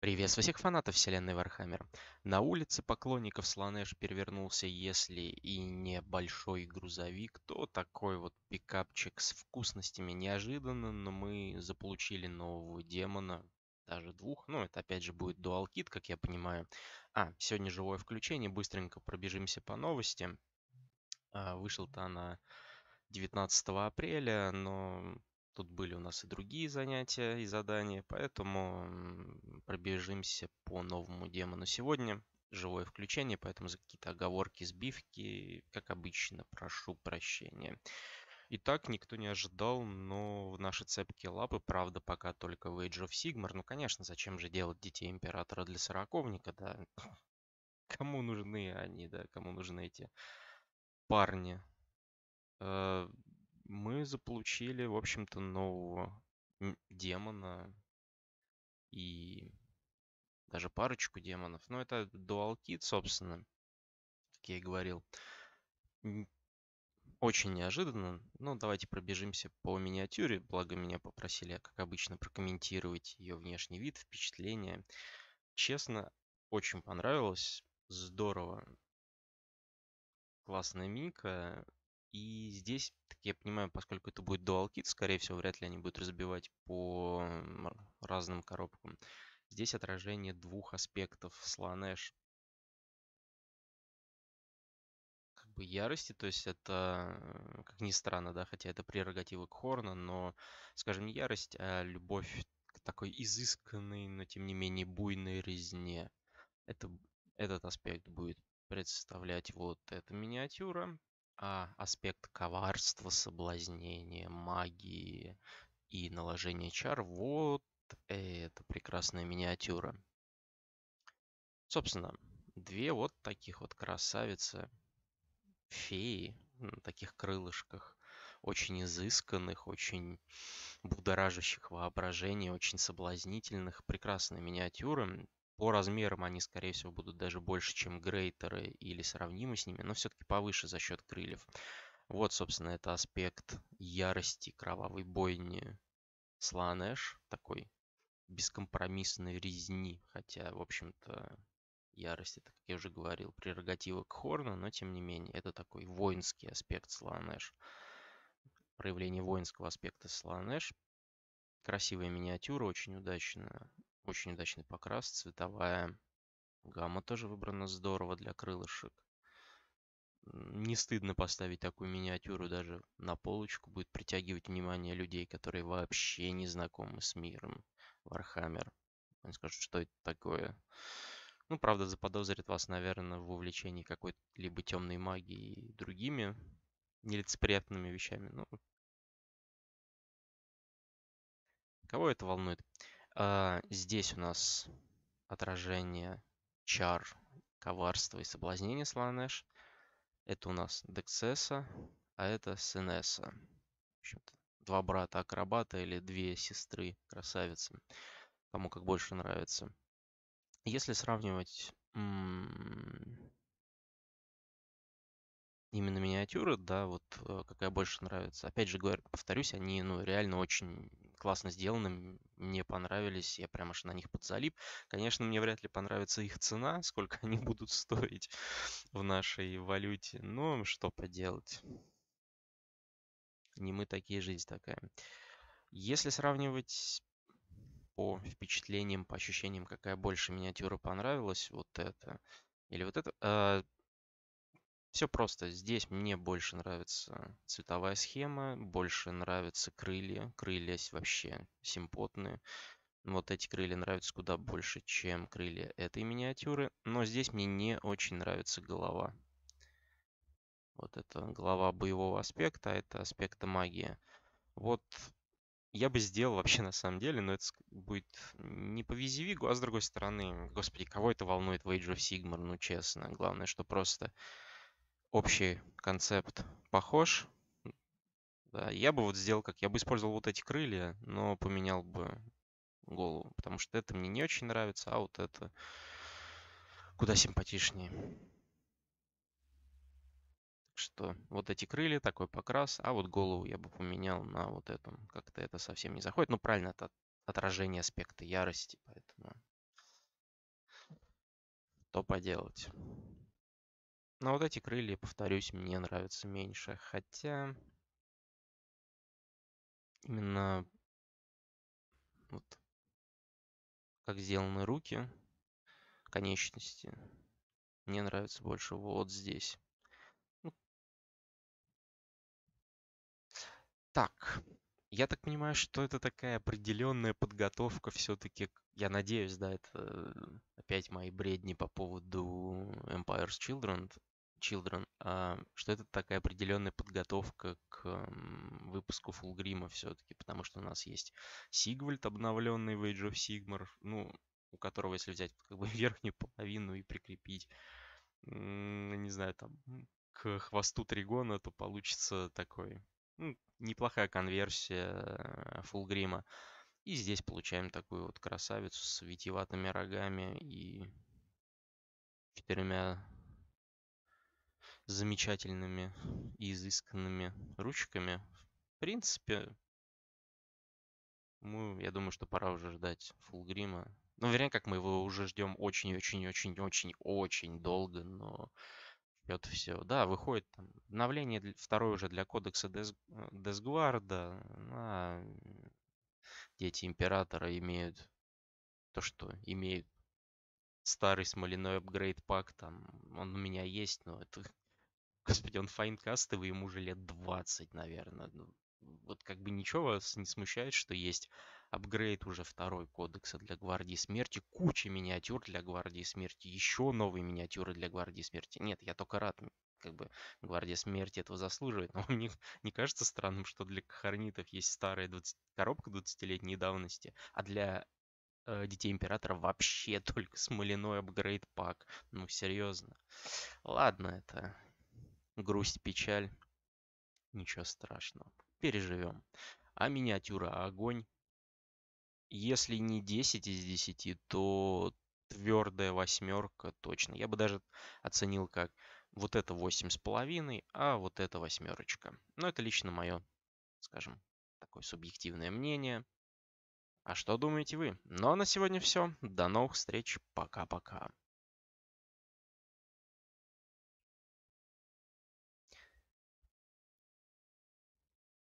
Приветствую всех фанатов вселенной Вархаммер. На улице поклонников Слонеш перевернулся, если и не большой грузовик, то такой вот пикапчик с вкусностями. Неожиданно, но мы заполучили нового демона, даже двух. Ну, это опять же будет дуалкит, как я понимаю. А, сегодня живое включение, быстренько пробежимся по новости. А, Вышел-то она 19 апреля, но Тут были у нас и другие занятия и задания, поэтому пробежимся по новому демону сегодня. Живое включение, поэтому за какие-то оговорки, сбивки, как обычно, прошу прощения. И так никто не ожидал, но в наши цепкие лапы, правда, пока только в Age of Sigmar. Ну, конечно, зачем же делать детей Императора для сороковника, да? Кому нужны они, да? Кому нужны эти парни? Э, мы заполучили, в общем-то, нового демона и даже парочку демонов. Но ну, это Dual Kit, собственно, как я и говорил. Очень неожиданно. Но ну, давайте пробежимся по миниатюре. Благо меня попросили, как обычно, прокомментировать ее внешний вид, впечатление. Честно, очень понравилось. Здорово. Классная минька. И здесь, так я понимаю, поскольку это будет Dual Kit, скорее всего, вряд ли они будут разбивать по разным коробкам. Здесь отражение двух аспектов слонэш. Как бы ярости, то есть это, как ни странно, да, хотя это прерогатива Хорна, но, скажем, не ярость, а любовь к такой изысканной, но тем не менее буйной резне. Это, этот аспект будет представлять вот эта миниатюра а, аспект коварства, соблазнения, магии и наложения чар, вот это прекрасная миниатюра. Собственно, две вот таких вот красавицы, феи на таких крылышках, очень изысканных, очень будоражащих воображение, очень соблазнительных, прекрасные миниатюры. По размерам они, скорее всего, будут даже больше, чем грейтеры или сравнимы с ними, но все-таки повыше за счет крыльев. Вот, собственно, это аспект ярости кровавой бойни Сланэш, такой бескомпромиссной резни, хотя, в общем-то, ярость, это, как я уже говорил, прерогатива к Хорну, но, тем не менее, это такой воинский аспект Сланэш, проявление воинского аспекта Сланэш. Красивая миниатюра, очень удачно очень удачный покрас, цветовая гамма тоже выбрана здорово для крылышек. Не стыдно поставить такую миниатюру даже на полочку, будет притягивать внимание людей, которые вообще не знакомы с миром. Вархаммер. Они скажут, что это такое. Ну, правда, заподозрят вас, наверное, в увлечении какой-либо темной магией и другими нелицеприятными вещами. Ну, кого это волнует? А, здесь у нас отражение чар, коварство и соблазнение слонэш. Это у нас Дексеса, а это Сенеса. Два брата-акробата или две сестры-красавицы, кому как больше нравится. Если сравнивать именно миниатюры, да, вот э, какая больше нравится. Опять же, говорю, повторюсь, они ну, реально очень классно сделаны, мне понравились, я прям аж на них подзалип. Конечно, мне вряд ли понравится их цена, сколько они будут стоить в нашей валюте, но что поделать. Не мы такие, жизнь такая. Если сравнивать по впечатлениям, по ощущениям, какая больше миниатюра понравилась, вот это или вот это, а, все просто. Здесь мне больше нравится цветовая схема, больше нравятся крылья. Крылья вообще симпотные. Вот эти крылья нравятся куда больше, чем крылья этой миниатюры. Но здесь мне не очень нравится голова. Вот это голова боевого аспекта, а это аспекта магии. Вот я бы сделал вообще на самом деле, но это будет не по визивигу, а с другой стороны, господи, кого это волнует в Age of Sigmar, ну честно. Главное, что просто общий концепт похож. Да, я бы вот сделал как, я бы использовал вот эти крылья, но поменял бы голову, потому что это мне не очень нравится, а вот это куда симпатичнее. Так что вот эти крылья, такой покрас, а вот голову я бы поменял на вот этом, Как-то это совсем не заходит. Ну, правильно, это отражение аспекта ярости, поэтому то поделать. Но вот эти крылья, повторюсь, мне нравятся меньше. Хотя именно вот как сделаны руки, конечности, мне нравится больше вот здесь. Ну. Так, я так понимаю, что это такая определенная подготовка все-таки. Я надеюсь, да, это э, опять мои бредни по поводу Empire's Children. Children, а, что это такая определенная подготовка к выпуску Фулгрима все-таки, потому что у нас есть Сигвальд, обновленный в Age of Sigmar, ну, у которого, если взять как бы верхнюю половину и прикрепить, не знаю, там, к хвосту Тригона, то получится такой, ну, неплохая конверсия Фулгрима. И здесь получаем такую вот красавицу с витиеватыми рогами и четырьмя замечательными и изысканными ручками. В принципе, ну, я думаю, что пора уже ждать фулгрима. Ну, вернее, как мы его уже ждем очень-очень-очень-очень-очень долго, но это все. Да, выходит там, обновление второе уже для кодекса Дес... Э, Десгварда. А, дети императора имеют то, что имеют старый смоляной апгрейд пак там. Он у меня есть, но это Господи, он файнкастовый, ему уже лет 20, наверное. Ну, вот как бы ничего вас не смущает, что есть апгрейд уже второй кодекса для Гвардии Смерти, куча миниатюр для Гвардии Смерти, еще новые миниатюры для Гвардии Смерти. Нет, я только рад, как бы Гвардия Смерти этого заслуживает, но мне не кажется странным, что для Кахарнитов есть старая 20... коробка 20-летней давности, а для э, Детей Императора вообще только смоляной апгрейд пак. Ну, серьезно. Ладно, это грусть, печаль. Ничего страшного. Переживем. А миниатюра огонь. Если не 10 из 10, то твердая восьмерка точно. Я бы даже оценил как вот это половиной, а вот это восьмерочка. Но это лично мое, скажем, такое субъективное мнение. А что думаете вы? Ну а на сегодня все. До новых встреч. Пока-пока.